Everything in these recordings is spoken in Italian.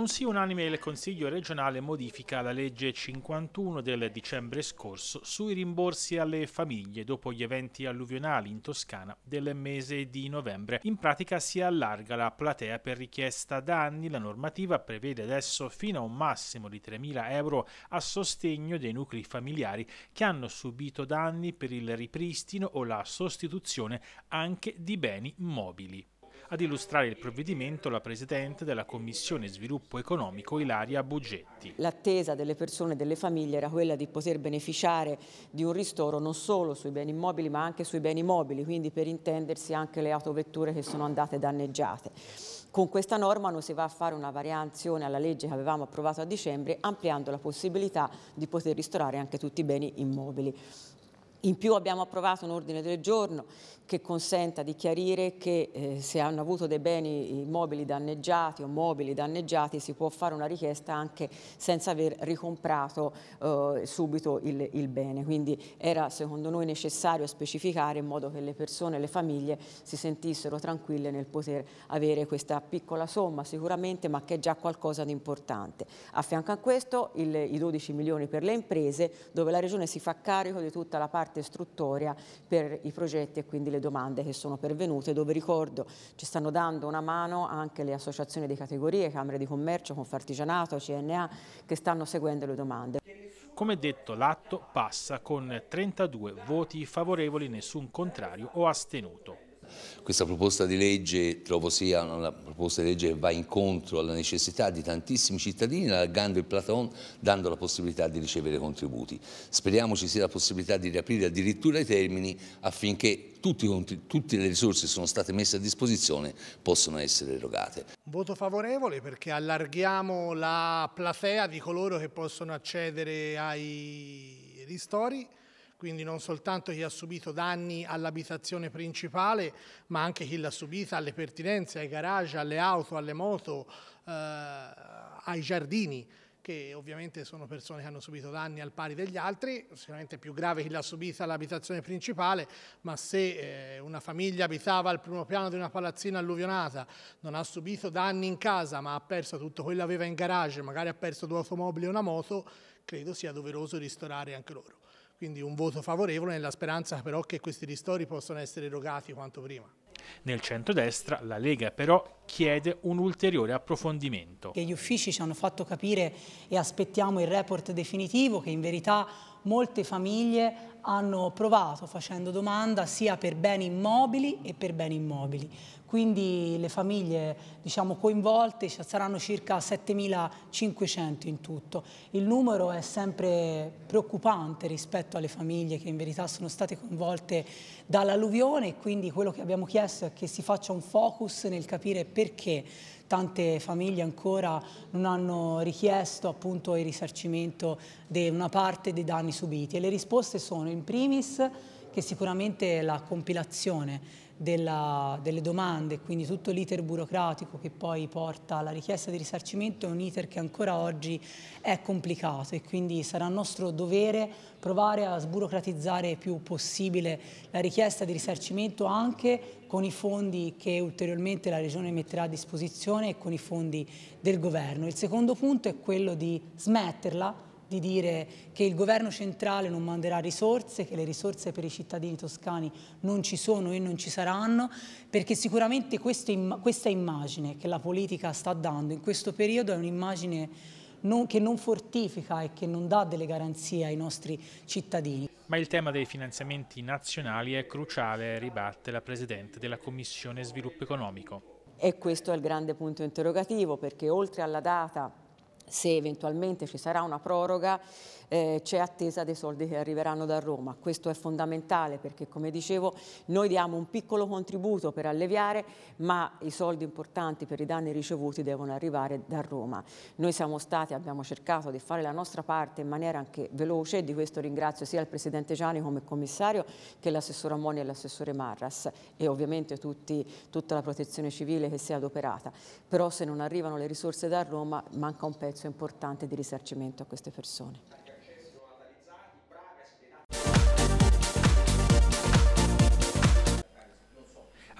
un sì unanime il Consiglio regionale modifica la legge 51 del dicembre scorso sui rimborsi alle famiglie dopo gli eventi alluvionali in Toscana del mese di novembre. In pratica si allarga la platea per richiesta da anni. La normativa prevede adesso fino a un massimo di 3.000 euro a sostegno dei nuclei familiari che hanno subito danni per il ripristino o la sostituzione anche di beni mobili. Ad illustrare il provvedimento la Presidente della Commissione Sviluppo Economico Ilaria Bugetti. L'attesa delle persone e delle famiglie era quella di poter beneficiare di un ristoro non solo sui beni immobili ma anche sui beni mobili, quindi per intendersi anche le autovetture che sono andate danneggiate. Con questa norma non si va a fare una variazione alla legge che avevamo approvato a dicembre ampliando la possibilità di poter ristorare anche tutti i beni immobili. In più abbiamo approvato un ordine del giorno che consenta di chiarire che eh, se hanno avuto dei beni immobili danneggiati o mobili danneggiati si può fare una richiesta anche senza aver ricomprato eh, subito il, il, bene. Quindi era secondo noi necessario specificare in modo che le persone e le famiglie si sentissero tranquille nel poter avere questa piccola somma sicuramente ma che è già qualcosa di importante. A fianco a questo il, i 12 milioni per le imprese dove la Regione si fa carico di tutta la parte parte istruttoria per i progetti e quindi le domande che sono pervenute, dove ricordo ci stanno dando una mano anche le associazioni di categorie, Camere di Commercio, Confartigianato, CNA, che stanno seguendo le domande. Come detto, l'atto passa con 32 voti favorevoli, nessun contrario o astenuto questa proposta di legge trovo sia una proposta di legge che va incontro alla necessità di tantissimi cittadini allargando il platon, dando la possibilità di ricevere contributi. Speriamo ci sia la possibilità di riaprire addirittura i termini affinché tutti, tutte le risorse che sono state messe a disposizione possano essere erogate. Voto favorevole perché allarghiamo la platea di coloro che possono accedere ai ristori quindi non soltanto chi ha subito danni all'abitazione principale, ma anche chi l'ha subita alle pertinenze, ai garage, alle auto, alle moto, eh, ai giardini, che ovviamente sono persone che hanno subito danni al pari degli altri, sicuramente è più grave chi l'ha subita all'abitazione principale, ma se eh, una famiglia abitava al primo piano di una palazzina alluvionata, non ha subito danni in casa, ma ha perso tutto quello che aveva in garage, magari ha perso due automobili e una moto, credo sia doveroso ristorare anche loro. Quindi un voto favorevole nella speranza però che questi ristori possano essere erogati quanto prima. Nel centrodestra la Lega però chiede un ulteriore approfondimento. Gli uffici ci hanno fatto capire e aspettiamo il report definitivo che in verità molte famiglie hanno provato facendo domanda sia per beni immobili e per beni immobili quindi le famiglie diciamo, coinvolte saranno circa 7.500 in tutto. Il numero è sempre preoccupante rispetto alle famiglie che in verità sono state coinvolte dall'alluvione e quindi quello che abbiamo chiesto è che si faccia un focus nel capire perché tante famiglie ancora non hanno richiesto appunto il risarcimento di una parte dei danni subiti e le risposte sono in primis che sicuramente la compilazione della, delle domande, quindi tutto l'iter burocratico che poi porta alla richiesta di risarcimento è un iter che ancora oggi è complicato e quindi sarà nostro dovere provare a sburocratizzare il più possibile la richiesta di risarcimento anche con i fondi che ulteriormente la Regione metterà a disposizione e con i fondi del Governo. Il secondo punto è quello di smetterla di dire che il governo centrale non manderà risorse, che le risorse per i cittadini toscani non ci sono e non ci saranno, perché sicuramente questa immagine che la politica sta dando in questo periodo è un'immagine non, che non fortifica e che non dà delle garanzie ai nostri cittadini. Ma il tema dei finanziamenti nazionali è cruciale, ribatte la Presidente della Commissione Sviluppo Economico. E questo è il grande punto interrogativo perché oltre alla data se eventualmente ci sarà una proroga eh, c'è attesa dei soldi che arriveranno da Roma. Questo è fondamentale perché come dicevo noi diamo un piccolo contributo per alleviare ma i soldi importanti per i danni ricevuti devono arrivare da Roma. Noi siamo stati, abbiamo cercato di fare la nostra parte in maniera anche veloce e di questo ringrazio sia il Presidente Gianni come commissario che l'assessore Moni e l'assessore Marras e ovviamente tutti, tutta la protezione civile che si è adoperata. Però se non arrivano le risorse da Roma manca un pezzo pezzo importante di risarcimento a queste persone.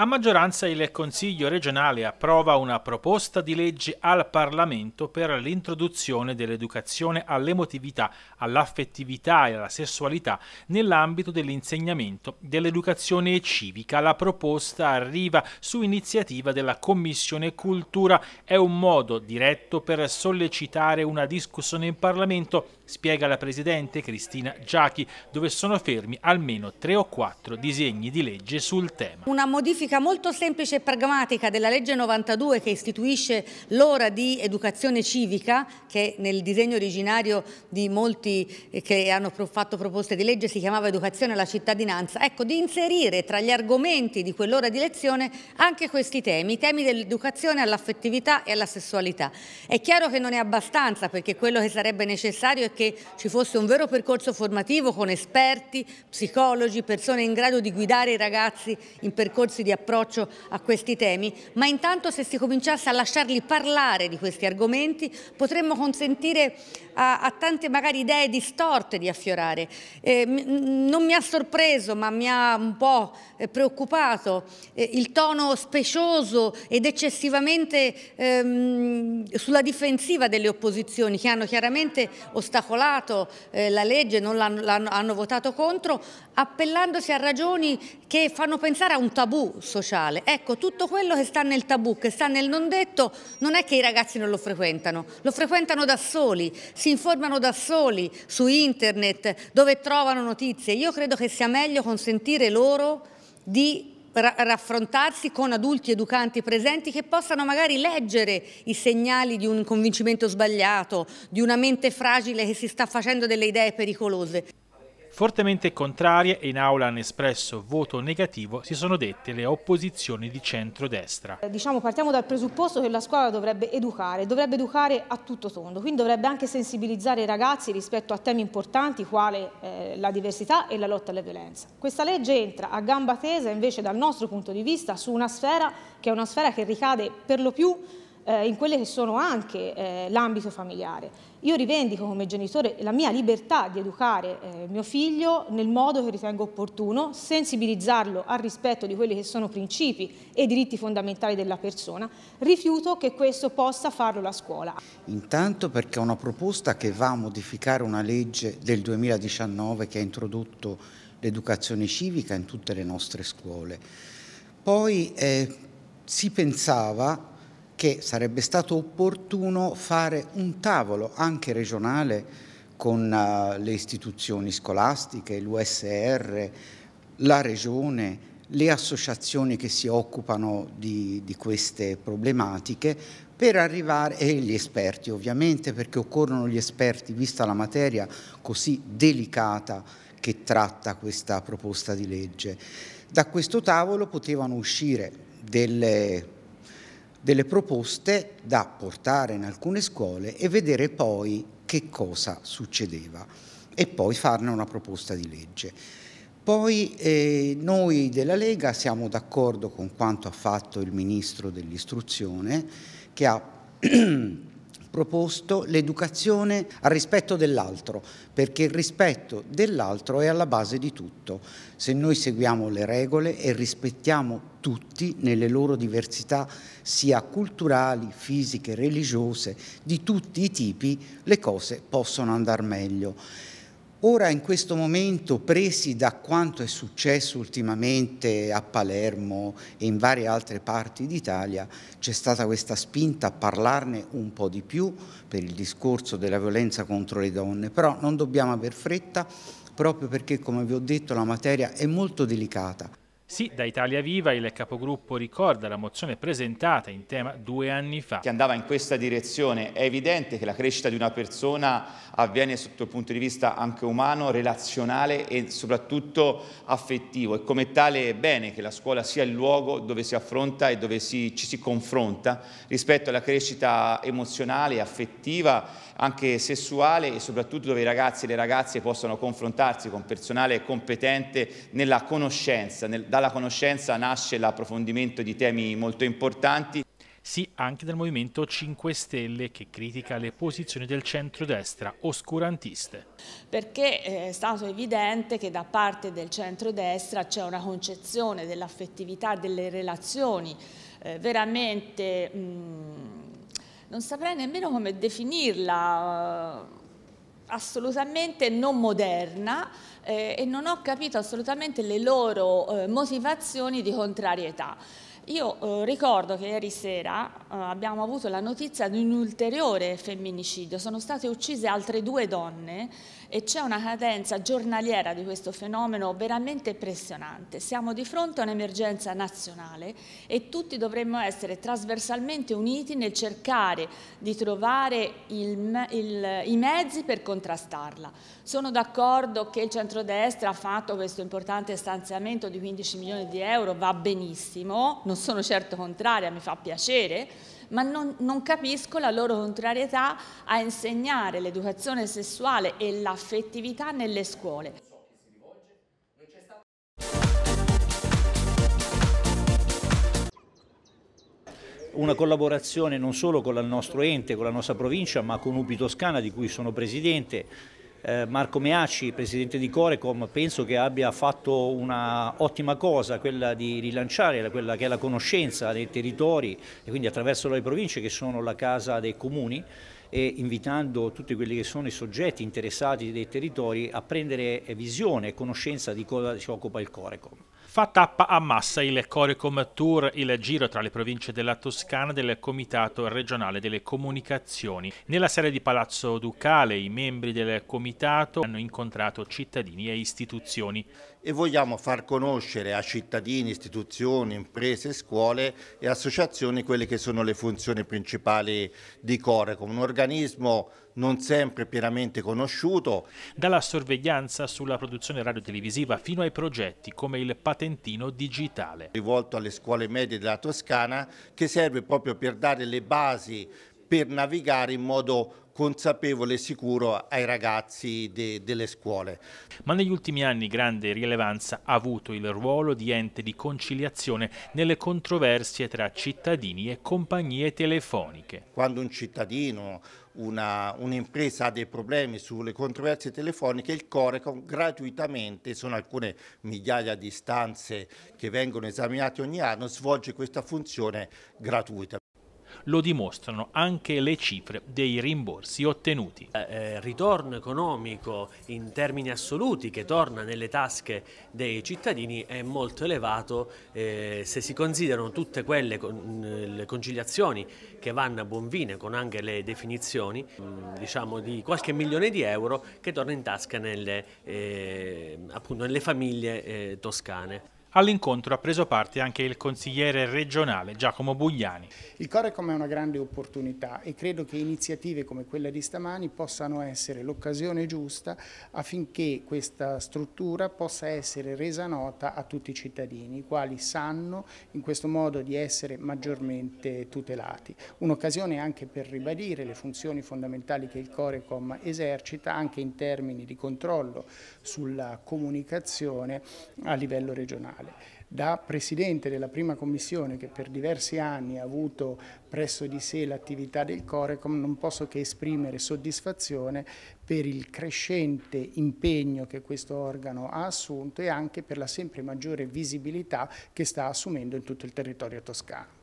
A maggioranza il Consiglio regionale approva una proposta di legge al Parlamento per l'introduzione dell'educazione all'emotività, all'affettività e alla sessualità nell'ambito dell'insegnamento dell'educazione civica. La proposta arriva su iniziativa della Commissione Cultura. È un modo diretto per sollecitare una discussione in Parlamento spiega la presidente Cristina Giachi, dove sono fermi almeno tre o quattro disegni di legge sul tema. Una modifica molto semplice e pragmatica della legge 92 che istituisce l'ora di educazione civica, che nel disegno originario di molti eh, che hanno fatto proposte di legge si chiamava educazione alla cittadinanza, ecco di inserire tra gli argomenti di quell'ora di lezione anche questi temi, i temi dell'educazione all'affettività e alla sessualità. È chiaro che non è abbastanza perché quello che sarebbe necessario è che che ci fosse un vero percorso formativo con esperti, psicologi, persone in grado di guidare i ragazzi in percorsi di approccio a questi temi, ma intanto se si cominciasse a lasciarli parlare di questi argomenti potremmo consentire a, a tante magari idee distorte di affiorare. Eh, non mi ha sorpreso ma mi ha un po' eh, preoccupato eh, il tono specioso ed eccessivamente ehm, sulla difensiva delle opposizioni che hanno chiaramente ostacolato calcolato eh, la legge, non l'hanno hanno votato contro, appellandosi a ragioni che fanno pensare a un tabù sociale. Ecco, tutto quello che sta nel tabù, che sta nel non detto, non è che i ragazzi non lo frequentano, lo frequentano da soli, si informano da soli su internet, dove trovano notizie. Io credo che sia meglio consentire loro di raffrontarsi con adulti educanti presenti che possano magari leggere i segnali di un convincimento sbagliato, di una mente fragile che si sta facendo delle idee pericolose. Fortemente contrarie e in aula hanno espresso voto negativo si sono dette le opposizioni di centrodestra. Eh, diciamo partiamo dal presupposto che la scuola dovrebbe educare, dovrebbe educare a tutto tondo, quindi dovrebbe anche sensibilizzare i ragazzi rispetto a temi importanti quale eh, la diversità e la lotta alla violenza. Questa legge entra a gamba tesa invece dal nostro punto di vista su una sfera che è una sfera che ricade per lo più eh, in quelle che sono anche eh, l'ambito familiare. Io rivendico come genitore la mia libertà di educare eh, mio figlio nel modo che ritengo opportuno, sensibilizzarlo al rispetto di quelli che sono principi e diritti fondamentali della persona, rifiuto che questo possa farlo la scuola. Intanto perché è una proposta che va a modificare una legge del 2019 che ha introdotto l'educazione civica in tutte le nostre scuole. Poi eh, si pensava che sarebbe stato opportuno fare un tavolo anche regionale con eh, le istituzioni scolastiche, l'USR, la regione, le associazioni che si occupano di, di queste problematiche per arrivare, e gli esperti ovviamente, perché occorrono gli esperti vista la materia così delicata che tratta questa proposta di legge. Da questo tavolo potevano uscire delle delle proposte da portare in alcune scuole e vedere poi che cosa succedeva e poi farne una proposta di legge. Poi eh, noi della Lega siamo d'accordo con quanto ha fatto il Ministro dell'Istruzione che ha proposto l'educazione al rispetto dell'altro, perché il rispetto dell'altro è alla base di tutto. Se noi seguiamo le regole e rispettiamo tutti nelle loro diversità, sia culturali, fisiche, religiose, di tutti i tipi, le cose possono andare meglio. Ora in questo momento, presi da quanto è successo ultimamente a Palermo e in varie altre parti d'Italia, c'è stata questa spinta a parlarne un po' di più per il discorso della violenza contro le donne, però non dobbiamo aver fretta proprio perché, come vi ho detto, la materia è molto delicata. Sì, da Italia Viva il capogruppo ricorda la mozione presentata in tema due anni fa. Che andava in questa direzione. È evidente che la crescita di una persona avviene sotto il punto di vista anche umano, relazionale e soprattutto affettivo. E come tale è bene che la scuola sia il luogo dove si affronta e dove si, ci si confronta rispetto alla crescita emozionale, affettiva, anche sessuale e soprattutto dove i ragazzi e le ragazze possano confrontarsi con personale competente nella conoscenza, nel, da dalla conoscenza nasce l'approfondimento di temi molto importanti. Sì, anche dal Movimento 5 Stelle che critica le posizioni del centrodestra oscurantiste. Perché eh, è stato evidente che da parte del centrodestra c'è una concezione dell'affettività delle relazioni eh, veramente, mh, mm, non saprei nemmeno come definirla, assolutamente non moderna, eh, e non ho capito assolutamente le loro eh, motivazioni di contrarietà. Io eh, ricordo che ieri sera eh, abbiamo avuto la notizia di un ulteriore femminicidio, sono state uccise altre due donne e c'è una cadenza giornaliera di questo fenomeno veramente impressionante. Siamo di fronte a un'emergenza nazionale e tutti dovremmo essere trasversalmente uniti nel cercare di trovare il, il, i mezzi per contrastarla. Sono d'accordo che il centrodestra ha fatto questo importante stanziamento di 15 milioni di euro, va benissimo, non sono certo contraria, mi fa piacere, ma non, non capisco la loro contrarietà a insegnare l'educazione sessuale e l'affettività nelle scuole. una collaborazione non solo con il nostro ente, con la nostra provincia, ma con UPI Toscana di cui sono presidente eh, Marco Meaci, presidente di Corecom, penso che abbia fatto un'ottima cosa, quella di rilanciare quella che è la conoscenza dei territori e quindi attraverso le province che sono la casa dei comuni e invitando tutti quelli che sono i soggetti interessati dei territori a prendere eh, visione e conoscenza di cosa si occupa il Corecom fa tappa a Massa il Corecom Tour, il giro tra le province della Toscana del Comitato regionale delle comunicazioni. Nella sede di Palazzo Ducale i membri del Comitato hanno incontrato cittadini e istituzioni. E vogliamo far conoscere a cittadini, istituzioni, imprese, scuole e associazioni quelle che sono le funzioni principali di Corecom, un organismo non sempre pienamente conosciuto. Dalla sorveglianza sulla produzione radiotelevisiva fino ai progetti come il patentino digitale. Rivolto alle scuole medie della Toscana che serve proprio per dare le basi per navigare in modo consapevole e sicuro ai ragazzi de, delle scuole. Ma negli ultimi anni grande rilevanza ha avuto il ruolo di ente di conciliazione nelle controversie tra cittadini e compagnie telefoniche. Quando un cittadino un'impresa ha dei problemi sulle controversie telefoniche, il Corecon gratuitamente, sono alcune migliaia di istanze che vengono esaminate ogni anno, svolge questa funzione gratuita lo dimostrano anche le cifre dei rimborsi ottenuti. Eh, eh, ritorno economico in termini assoluti che torna nelle tasche dei cittadini è molto elevato eh, se si considerano tutte quelle con, mm, le conciliazioni che vanno a buon fine con anche le definizioni mm, diciamo di qualche milione di euro che torna in tasca nelle, eh, nelle famiglie eh, toscane. All'incontro ha preso parte anche il consigliere regionale Giacomo Bugliani. Il Corecom è una grande opportunità e credo che iniziative come quella di stamani possano essere l'occasione giusta affinché questa struttura possa essere resa nota a tutti i cittadini, i quali sanno in questo modo di essere maggiormente tutelati. Un'occasione anche per ribadire le funzioni fondamentali che il Corecom esercita anche in termini di controllo sulla comunicazione a livello regionale. Comunale. Da Presidente della prima commissione che per diversi anni ha avuto presso di sé l'attività del Corecom non posso che esprimere soddisfazione per il crescente impegno che questo organo ha assunto e anche per la sempre maggiore visibilità che sta assumendo in tutto il territorio toscano.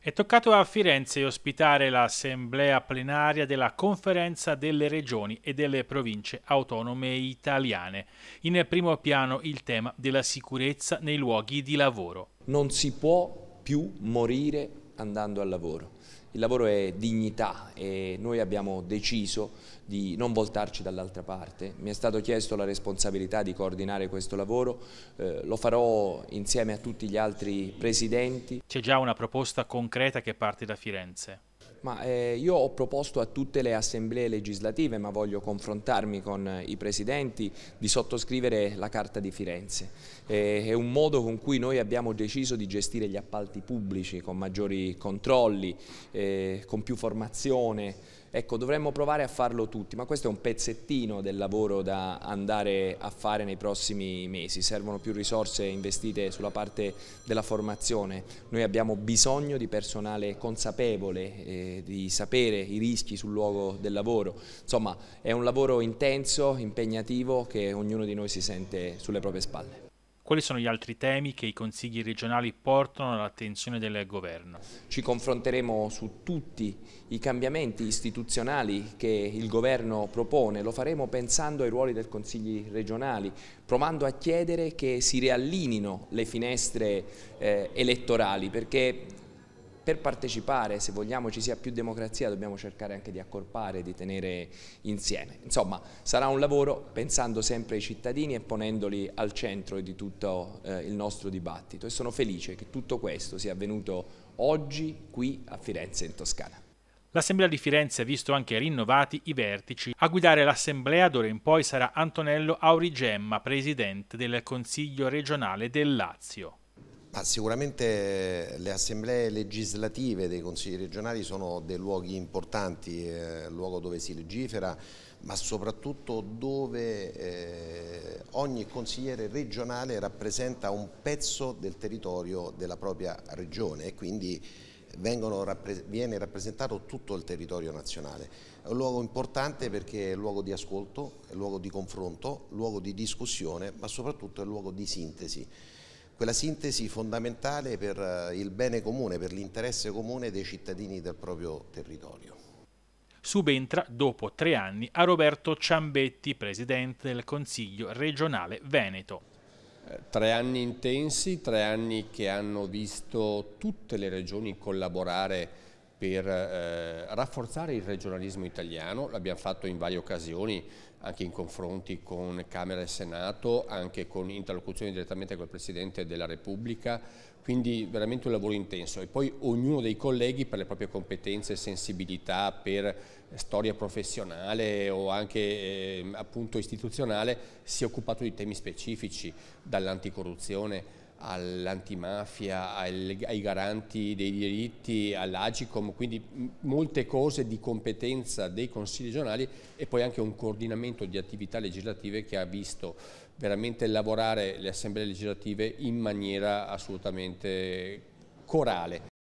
È toccato a Firenze ospitare l'assemblea plenaria della Conferenza delle Regioni e delle Province Autonome Italiane. In primo piano il tema della sicurezza nei luoghi di lavoro. Non si può più morire andando al lavoro. Il lavoro è dignità e noi abbiamo deciso di non voltarci dall'altra parte. Mi è stato chiesto la responsabilità di coordinare questo lavoro, eh, lo farò insieme a tutti gli altri presidenti. C'è già una proposta concreta che parte da Firenze. Ma eh, io ho proposto a tutte le assemblee legislative, ma voglio confrontarmi con eh, i presidenti, di sottoscrivere la Carta di Firenze. Eh, è un modo con cui noi abbiamo deciso di gestire gli appalti pubblici con maggiori controlli, eh, con più formazione, Ecco, dovremmo provare a farlo tutti, ma questo è un pezzettino del lavoro da andare a fare nei prossimi mesi. Servono più risorse investite sulla parte della formazione. Noi abbiamo bisogno di personale consapevole, eh, di sapere i rischi sul luogo del lavoro. Insomma, è un lavoro intenso, impegnativo, che ognuno di noi si sente sulle proprie spalle. Quali sono gli altri temi che i consigli regionali portano all'attenzione del governo? Ci confronteremo su tutti i cambiamenti istituzionali che il governo propone, lo faremo pensando ai ruoli del consigli regionali, provando a chiedere che si riallinino le finestre eh, elettorali perché per partecipare, se vogliamo ci sia più democrazia, dobbiamo cercare anche di accorpare, di tenere insieme. Insomma, sarà un lavoro pensando sempre ai cittadini e ponendoli al centro di tutto eh, il nostro dibattito e sono felice che tutto questo sia avvenuto oggi qui a Firenze in Toscana. L'Assemblea di Firenze ha visto anche rinnovati i vertici. A guidare l'Assemblea d'ora in poi sarà Antonello Aurigemma, presidente del Consiglio regionale del Lazio. Ma sicuramente le assemblee legislative dei consigli regionali sono dei luoghi importanti, eh, luogo dove si legifera, ma soprattutto dove eh, ogni consigliere regionale rappresenta un pezzo del territorio della propria regione e quindi Rappres viene rappresentato tutto il territorio nazionale. È un luogo importante perché è luogo di ascolto, è luogo di confronto, è luogo di discussione, ma soprattutto è luogo di sintesi quella sintesi fondamentale per eh, il bene comune, per l'interesse comune dei cittadini del proprio territorio. Subentra dopo tre anni a Roberto Ciambetti, presidente del Consiglio regionale Veneto. Eh, tre anni intensi, tre anni che hanno visto tutte le regioni collaborare per eh, rafforzare il regionalismo italiano, l'abbiamo fatto in varie occasioni, anche in confronti con Camera e Senato, anche con interlocuzioni direttamente col Presidente della Repubblica, quindi veramente un lavoro intenso e poi ognuno dei colleghi per le proprie competenze e sensibilità, per storia professionale o anche eh, appunto istituzionale si è occupato di temi specifici, dall'anticorruzione all'antimafia, ai garanti dei diritti, all'Agicom, quindi molte cose di competenza dei consigli regionali e poi anche un coordinamento di attività legislative che ha visto veramente lavorare le assemblee legislative in maniera assolutamente corale.